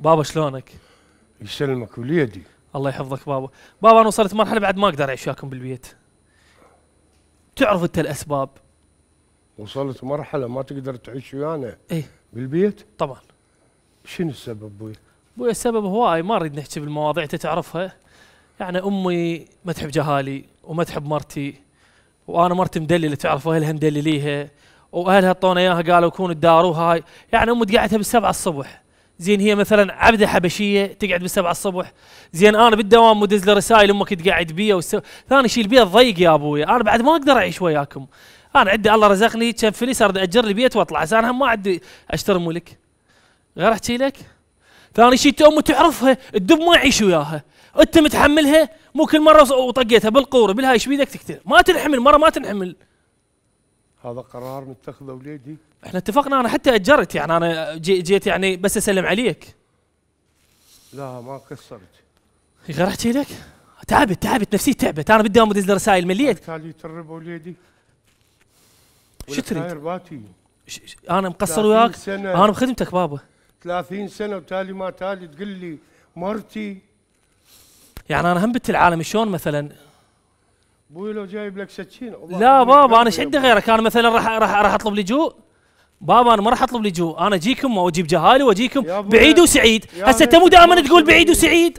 بابا شلونك؟ يسلمك وليدي الله يحفظك بابا بابا انا وصلت مرحله بعد ما اقدر اعيش وياكم بالبيت تعرف انت الاسباب وصلت مرحله ما تقدر تعيش ويانا اي بالبيت طبعا شنو السبب ابوي ابوي السبب هواي ما اريد نحكي بالمواضيع انت تعرفها يعني امي ما تحب جهالي وما تحب مرتي وانا مرتي مدلله تعرف اهلها مدلليها واهلها طونا اياها قالوا كونوا تداروها هاي يعني امي تقعدها بالسبعه الصبح زين هي مثلا عبده حبشيه تقعد بالسبعة الصبح زين انا بالدوام مدز لي رسائل امك تقعد بيا والسو... ثاني شيء البيت ضيق يا ابوي انا بعد ما اقدر اعيش وياكم انا عندي الله رزقني كم فلوس ارد اجر لي بيت واطلع انا هم ما عندي اشتري ملك غير احكي لك ثاني شيء امي تعرفها الدب ما يعيش وياها انت متحملها مو كل مره وطقيتها بالقوره بالهاي ايش بدك تكتر ما تنحمل مره ما تنحمل هذا قرار متخذه وليدي احنا اتفقنا انا حتى اجرت يعني انا جي جيت يعني بس اسلم عليك لا ما قصرت غير احكي لك تعبت تعبت نفسي تعبت انا بدي ادز رسائل مليت تالي ترب وليدي شو تريد؟ انا مقصر وياك انا بخدمتك بابا 30 سنه وتالي ما تالي تقول لي مرتي يعني انا هم بنت العالم شلون مثلا بوي لو جايب لك سكين لا بابا انا ايش عندي غيرك انا مثلا راح راح راح اطلب لجوء بابا انا ما راح اطلب لجوء انا اجيكم واجيب جهالي واجيكم بعيد وسعيد هسه انت مو دائما تقول بعيد وسعيد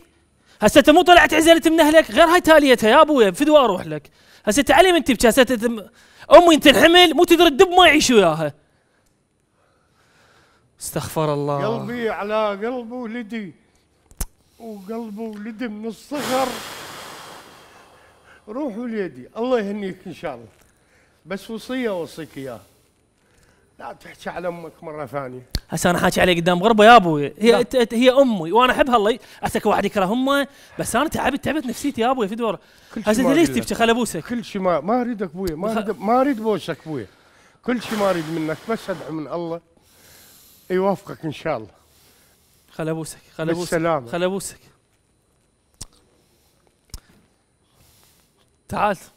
هسه انت مو طلعت عزلت من اهلك غير هاي تاليتها يا ابويا فدوى اروح لك هسه تعلم انت بجاسة امي انت الحمل مو تدري الدب ما يعيش وياها استغفر الله قلبي على قلب ولدي وقلبي ولدي من الصغر روح وليدي الله يهنيك ان شاء الله بس وصيه اوصيك اياها لا تحكي على امك مره ثانيه هسه انا حاكي عليه قدام غربه يا ابوي هي لا. هي امي وانا احبها الله عساك واحد يكره امه بس انا تعبت تعبت نفسيتي يا ابوي في دور هسه ليش تبكي خل ابوسك كل شيء ما ما اريدك ابوي ما اريد ما اريد بوسك ابوي كل شيء ما اريد منك بس ادعو من الله يوفقك ان شاء الله خل ابوسك خل ابوسك خل ابوسك تعال